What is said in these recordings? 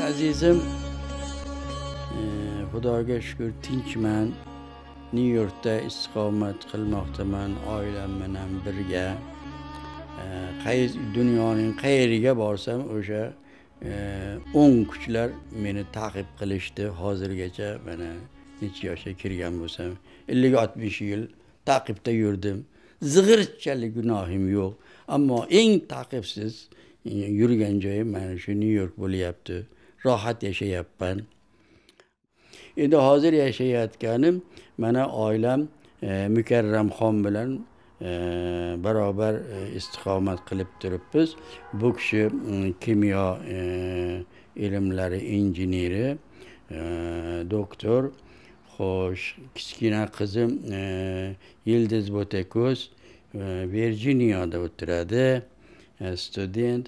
azizim e, xudoga shukur tinchman nyu yorkda istiqomat qilmoqdaman oilam bilan birga e, qaysi dunyoning qayeriga borsam o'sha e, o'ng kuchlar meni ta'qib qilishdi hozirgacha mana necha yoshga kirgan bo'lsam ellik oltmish yil taqibda yurdim zig'irchalik gunohim yo'q ammo eng taqibsiz yurgan joyim mana shu nyu york bo'lyapti rohat yashayapman endi hozir yashayotganim mana oilam e, mukarramxon bilan e, barobar e, istiqomat qilib turibmiz bu kishi mm, kimyo e, ilmlari injeneri e, doktor xo'sh kichkina qizim e, yildiz bo'tako'z virjiniyada o'tiradi student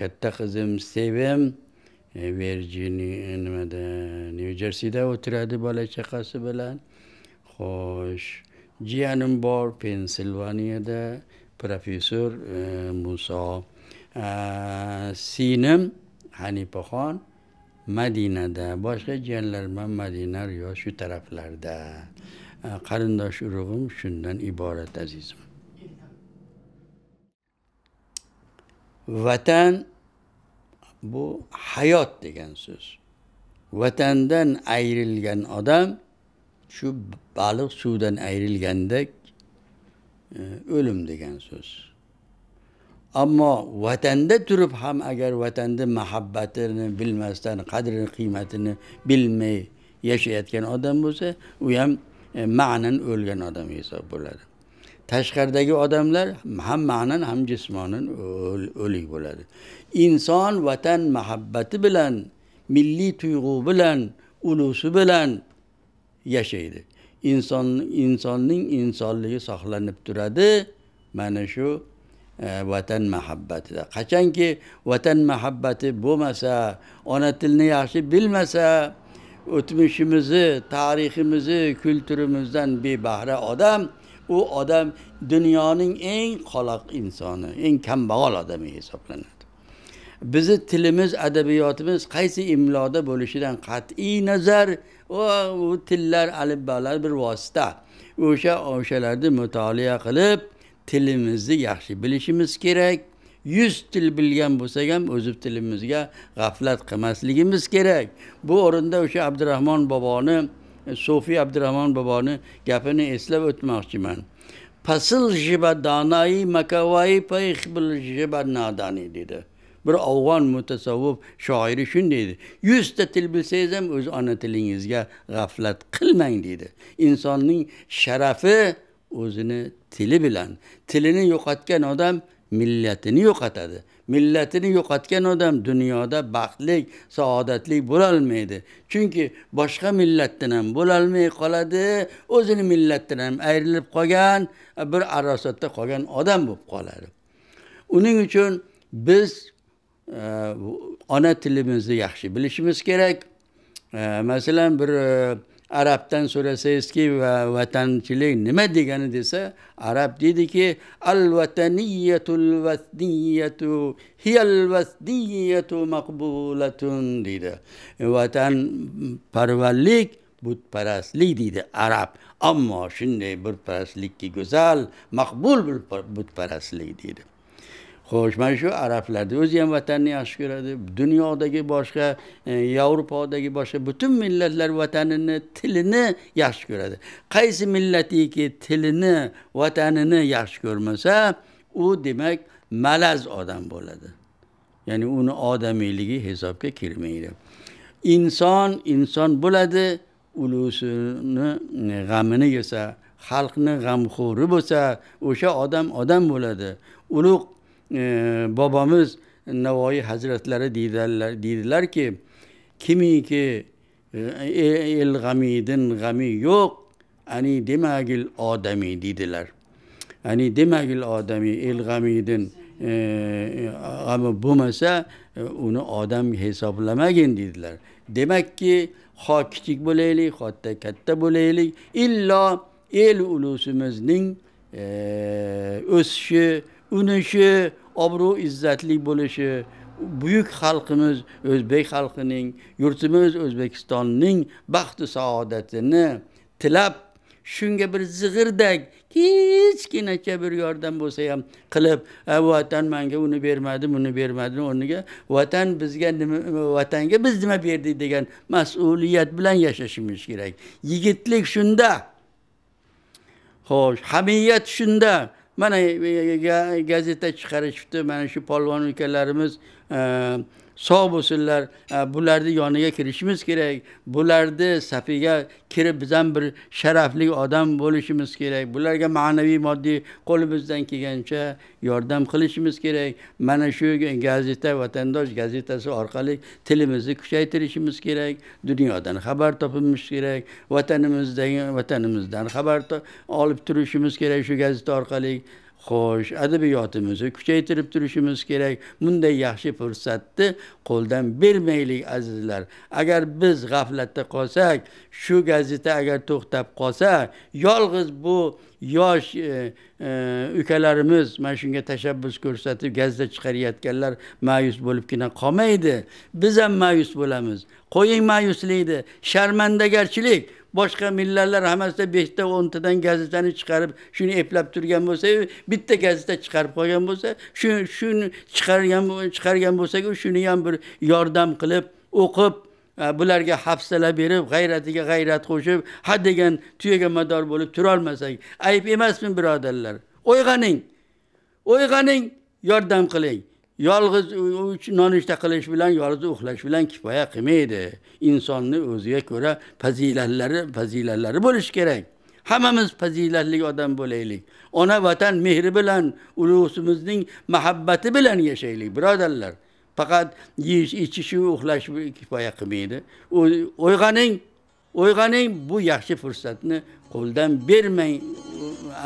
katta qizim sevim E, verjini nimada nyu jersida o'tiradi bola chaqasi bilan xo'sh jiyanim bor pensilvaniyada professor e, muso e, singlim hanipaxon madinada boshqa jiyanlarim ham madina yo shu taraflarda qarindosh urug'im shundan iborat azizim vatan bu hayot degan so'z vatandan ayrilgan odam shu baliq suvdan ayrilgandek e, o'lim degan so'z ammo vatanda turib ham agar vatanni muhabbatini bilmasdan qadrini qiymatini bilmay yashayotgan odam bo'lsa u ham e, ma'nan o'lgan odam hisob bo'ladi tashqaridagi odamlar ham ma'nan ham jismonan o'lik bo'ladi inson vatan muhabbati bilan milliy tuyg'u bilan ulusi bilan yashaydi inson insonning insonligi saqlanib turadi mana shu e, vatan muhabbatida qachonki vatan muhabbati bo'lmasa ona tilni yaxshi bilmasa o'tmishimizni tariximizni kulturimizdan bebahra odam u odam dunyoning eng qoloq insoni eng kambag'al odami hisoblanadi bizni tilimiz adabiyotimiz qaysi imloda bo'lishidan qat'iy nazar u tillar alibbalar bir vosita o'sha o'shalarni mutolaa qilib tilimizni yaxshi bilishimiz kerak yuz til bilgan bo'lsak ham o'zi tilimizga g'aflat qilmasligimiz kerak bu o'rinda o'sha abdurahmon boboni sofiy abdurahmon boboni gapini eslab o'tmoqchiman pasil jiba donai makavai payx bil jiba nadani dedi bir afg'on mutasavvuf shoiri shunday dedi yuzta til bilsangiz ham o'z ona tilingizga g'aflat qilmang deydi insonning sharafi o'zini tili bilan tilini yo'qotgan odam millatini yo'qotadi millatini yo'qotgan odam dunyoda baxtli saodatli bo'lolmaydi chunki boshqa millatdan ham bo'lolmay qoladi o'zini millatidan ham ayrilib qolgan bir arosatda qolgan odam bo'lib qoladi uning uchun biz e, ona tilimizni yaxshi bilishimiz kerak e, masalan bir e, Arap'tan sonrası eski vatançılık ne diyeceğini dese Arap dedi ki al vataniyetul vasniyetu hiyel vasniyetu makbulatun dedi. Vatan parvallik butparastlik dedi Arap. Ama şimdi butparastlik güzel, makbul butparastlik dedi. xo'sh mana shu arablarni o'zi ham vatanini yaxshi ko'radi dunyodagi boshqa e, yevropadagi boshqa butun millatlar vatanini tilini yaxshi ko'radi qaysi millatiki tilini vatanini yaxshi ko'rmasa u demak malaz odam bo'ladi ya'ni uni odamiyligi hisobga kirmaydi inson inson bo'ladi ulusini e, g'amini yesa xalqni g'amxo'ri bo'lsa o'sha odam odam bo'ladi ulug' bobomiz navoiy hazratlari deydilar deydilarki kimiki e, e, el g'amidin g'ami yo'q ani demagil odamiy deydilar ani demagil odamiy el g'amidin e, g'ami bo'lmasa uni odam hisoblamagin deydilar demakki ho kichik bo'laylik hatto katta bo'laylik illo el ulusimizning o'sishi unishi obro' izzatli bo'lishi buyuk xalqimiz o'zbek xalqining yurtimiz o'zbekistonning baxtu saodatini tilab shunga bir zig'irdak kichkinacha bir yordam bo'lsa ham qilib vatan manga uni bermadi buni bermadi o'rniga vatan bizga nima vatanga biz nima berdik degan mas'uliyat bilan yashashimiz kerak yigitlik shunda xo'sh hamiyat shunda mana e, e, e, gazeta chiqarishibdi mana shu polvon ukalarimiz sog' bo'lsinlar e, bularni yoniga kirishimiz kerak bularni safiga kirib biz ham bir sharafli odam bo'lishimiz kerak bularga ma'naviy moddiy qo'limizdan kelgancha yordam qilishimiz kerak mana shu gazeta vatandosh gazetasi orqali tilimizni kuchaytirishimiz kerak dunyodan xabar topishimiz kerak vatanimizdagi vatanimizdan xabar olib turishimiz kerak shu gazeta orqali xo'sh adabiyotimizni kuchaytirib turishimiz kerak bunday yaxshi fursatni qo'ldan bermaylik azizlar agar biz g'aflatda qolsak shu gazeta agar to'xtab qolsa yolg'iz bu yosh e, e, ukalarimiz mana shunga tashabbus ko'rsatib gazeta chiqarayotganlar ma'yus bo'libgina qolmaydi biz ham ma'yus bo'lamiz qo'ying ma'yuslikni sharmandagarchilik boshqa millatlar hammasida beshta o'ntadan gazetani chiqarib shuni eplab turgan bo'lsa bitta gazeta chiqarib qo'ygan bo'lsa shu shuni chiqargan chiqargan bo'lsaku shuni ham bir yordam qilib o'qib bularga hafsala berib g'ayratiga g'ayrat qo'shib ha degan tuyaga mador bo'lib turolmasak ayb emasmi birodarlar o'yg'aning o'yg'aning yordam qiling yolg'iz uch nonushta qilish bilan yolg'iz uxlash bilan kifoya qilmaydi insonni o'ziga ko'ra fazilatlari fazilatlari bo'lishi kerak hammamiz fazilatli odam bo'laylik ona vatan mehri bilan ulug'imizning mahabbati bilan yashaylik birodarlar faqat yeyish ichishu uxlash kifoya qilmaydi uyg'oning uyg'oning bu yaxshi fursatni qo'ldan bermang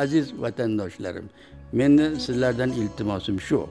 aziz vatandoshlarim meni sizlardan iltimosim shu